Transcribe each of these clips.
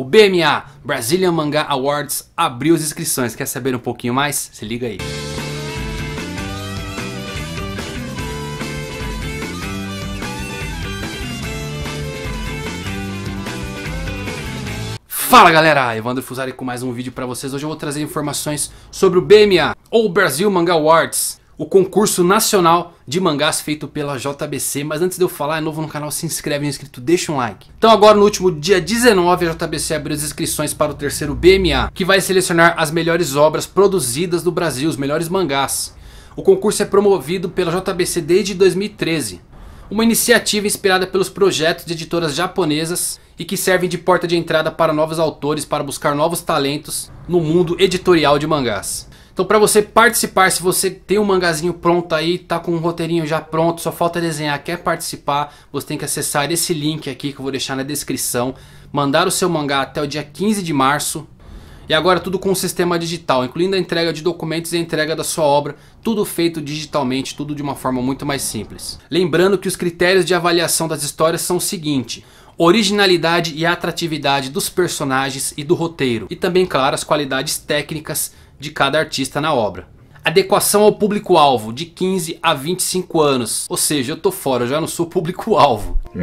O BMA, Brazilian Manga Awards, abriu as inscrições. Quer saber um pouquinho mais? Se liga aí. Fala galera, Evandro Fusari com mais um vídeo para vocês. Hoje eu vou trazer informações sobre o BMA, ou Brasil Manga Awards o concurso nacional de mangás feito pela JBC. Mas antes de eu falar, é novo no canal, se inscreve, é inscrito, deixa um like. Então agora no último dia 19, a JBC abriu as inscrições para o terceiro BMA, que vai selecionar as melhores obras produzidas do Brasil, os melhores mangás. O concurso é promovido pela JBC desde 2013. Uma iniciativa inspirada pelos projetos de editoras japonesas e que servem de porta de entrada para novos autores para buscar novos talentos no mundo editorial de mangás. Então para você participar, se você tem um mangazinho pronto aí, tá com um roteirinho já pronto, só falta desenhar, quer participar, você tem que acessar esse link aqui que eu vou deixar na descrição, mandar o seu mangá até o dia 15 de março. E agora tudo com o sistema digital, incluindo a entrega de documentos e a entrega da sua obra, tudo feito digitalmente, tudo de uma forma muito mais simples. Lembrando que os critérios de avaliação das histórias são o seguinte: originalidade e atratividade dos personagens e do roteiro, e também, claro, as qualidades técnicas de cada artista na obra. Adequação ao público-alvo de 15 a 25 anos. Ou seja, eu tô fora, eu já não sou público-alvo. Ou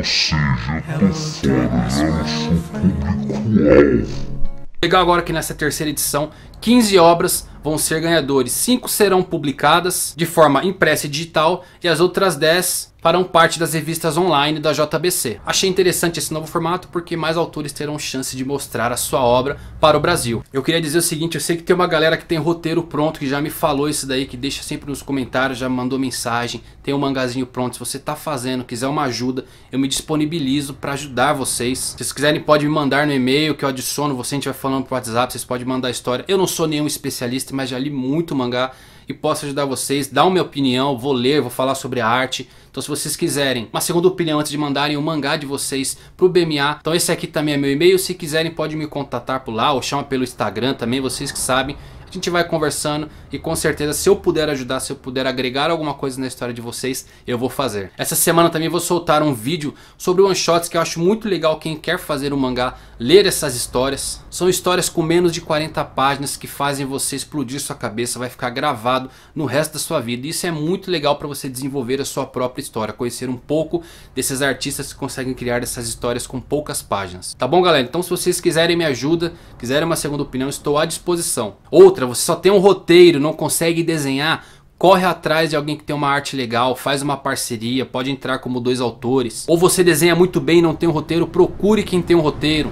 Legal agora que nessa terceira edição, 15 obras vão ser ganhadores. 5 serão publicadas de forma impressa e digital e as outras 10 farão parte das revistas online da JBC. Achei interessante esse novo formato porque mais autores terão chance de mostrar a sua obra para o Brasil. Eu queria dizer o seguinte, eu sei que tem uma galera que tem roteiro pronto, que já me falou isso daí, que deixa sempre nos comentários, já mandou mensagem, tem um mangazinho pronto, se você está fazendo, quiser uma ajuda, eu me disponibilizo para ajudar vocês. Se vocês quiserem pode me mandar no e-mail que eu adiciono, você a gente vai falando pro WhatsApp, vocês podem mandar a história. Eu não sou nenhum especialista, mas já li muito mangá e posso ajudar vocês, dar uma minha opinião, vou ler, vou falar sobre a arte, então se vocês quiserem uma segunda opinião antes de mandarem o mangá de vocês pro BMA, então esse aqui também é meu e-mail. Se quiserem, pode me contatar por lá ou chama pelo Instagram também, vocês que sabem. A gente vai conversando e com certeza se eu puder ajudar, se eu puder agregar alguma coisa na história de vocês, eu vou fazer. Essa semana também vou soltar um vídeo sobre one shots que eu acho muito legal quem quer fazer um mangá ler essas histórias. São histórias com menos de 40 páginas que fazem você explodir sua cabeça, vai ficar gravado no resto da sua vida. Isso é muito legal para você desenvolver a sua própria história, conhecer um pouco desses artistas que conseguem criar essas histórias com poucas páginas. Tá bom galera? Então se vocês quiserem me ajuda, quiserem uma segunda opinião, estou à disposição. Outra você só tem um roteiro, não consegue desenhar, corre atrás de alguém que tem uma arte legal, faz uma parceria, pode entrar como dois autores. Ou você desenha muito bem e não tem um roteiro, procure quem tem um roteiro.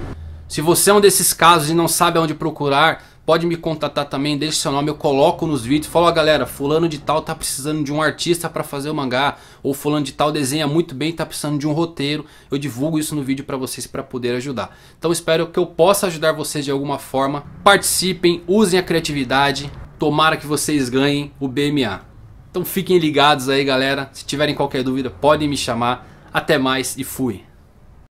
Se você é um desses casos e não sabe aonde procurar, pode me contatar também, deixe seu nome, eu coloco nos vídeos. Fala, galera, fulano de tal tá precisando de um artista para fazer o mangá, ou fulano de tal desenha muito bem, tá precisando de um roteiro. Eu divulgo isso no vídeo para vocês para poder ajudar. Então espero que eu possa ajudar vocês de alguma forma. Participem, usem a criatividade. Tomara que vocês ganhem o BMA. Então fiquem ligados aí, galera. Se tiverem qualquer dúvida, podem me chamar. Até mais e fui.